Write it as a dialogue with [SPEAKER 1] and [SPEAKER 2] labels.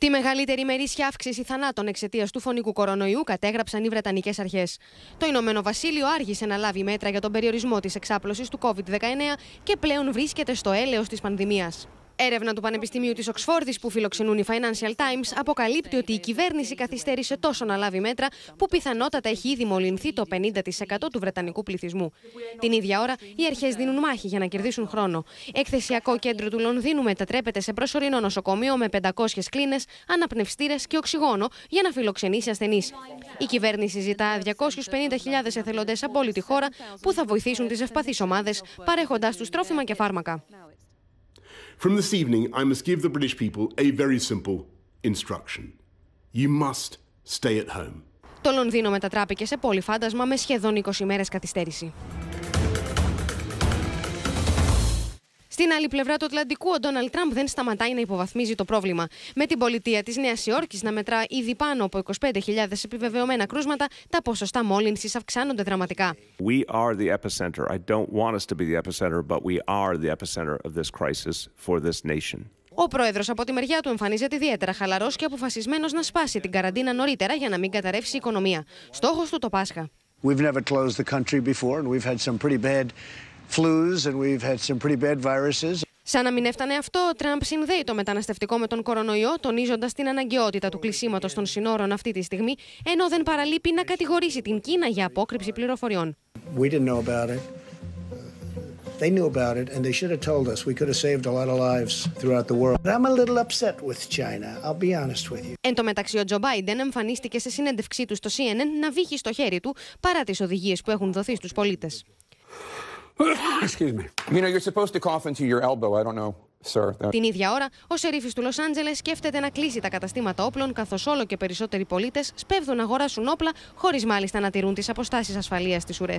[SPEAKER 1] Τη μεγαλύτερη μερίσια αύξηση θανάτων εξαιτίας του φωνικού κορονοϊού κατέγραψαν οι Βρετανικές αρχές. Το Ηνωμένο Βασίλειο άργησε να λάβει μέτρα για τον περιορισμό της εξάπλωσης του COVID-19 και πλέον βρίσκεται στο έλεος της πανδημίας. Έρευνα του Πανεπιστημίου της Οξφόρδης που φιλοξενούν οι Financial Times αποκαλύπτει ότι η κυβέρνηση καθυστέρησε τόσο να λάβει μέτρα που πιθανότατα έχει ήδη μολυνθεί το 50% του βρετανικού πληθυσμού. Την ίδια ώρα, οι αρχές δίνουν μάχη για να κερδίσουν χρόνο. Εκθεσιακό κέντρο του Λονδίνου μετατρέπεται σε προσωρινό νοσοκομείο με 500 κλίνες, αναπνευστήρες και οξυγόνο για να φιλοξενήσει ασθενείς. Η κυβέρνηση ζητά 250.000 εθελοντές από όλη τη χώρα που θα βοηθήσουν τις ευπαθείς ομάδες παρέχοντα τους τρόφιμα και φάρμακα. From this evening, I must give the British people a very simple instruction. You must stay at home. Το Λονδίνο μετατράπηκε σε πόλη φάντασμα με σχεδόν 20 ημέρες καθυστέρηση. Στην άλλη πλευρά του Ατλαντικού, ο Ντόναλτ Τραμπ δεν σταματάει να υποβαθμίζει το πρόβλημα. Με την πολιτεία της Νέας Υόρκης να μετρά ήδη πάνω από 25.000 επιβεβαιωμένα κρούσματα, τα ποσοστά μόλυνσης αυξάνονται δραματικά. We are the epicenter. I don't want us to be the epicenter, but we are the epicenter of this crisis for this nation. Ο πρόεδρος από τη μεριά του εμφανίζεται ιδιαίτερα χαλαρός και αποφασισμένος να σπάσει την καραντίνα νωρίτερα για να μην καταρρεύσει η οικονομία. Στόχος του το Πάσχα. We've never closed the country before and we've had some pretty bad flus and we've had some pretty bad viruses. Σαν να μην έφτανε αυτό, ο Τραμπ συνδέει το μεταναστευτικό με τον κορονοϊό, τονίζοντας την αναγκαιότητα του κλεισίματος των συνόρων αυτή τη στιγμή, ενώ δεν παραλείπει να κατηγορήσει την Κίνα για απόκρυψη πληροφοριών. We didn't know about it. They knew about it and they should have told us. We could have saved a lot of lives throughout the world. I'm a little upset with China. I'll be honest with you. Εν τω μεταξύ, ο Τζο Μπάιντεν εμφανίστηκε σε συνέντευξή του στο CNN να βύχει στο χέρι του παρά τις οδηγίες που έχουν δοθεί στους πολίτες. Την ίδια ώρα, ο σερίφης του Λος Άντζελες σκέφτεται να κλείσει τα καταστήματα όπλων, καθώς όλο και περισσότεροι πολίτες σπέβδουν να αγοράσουν όπλα, χωρίς μάλιστα να τηρούν τις αποστάσεις ασφαλείας στι ουρέ.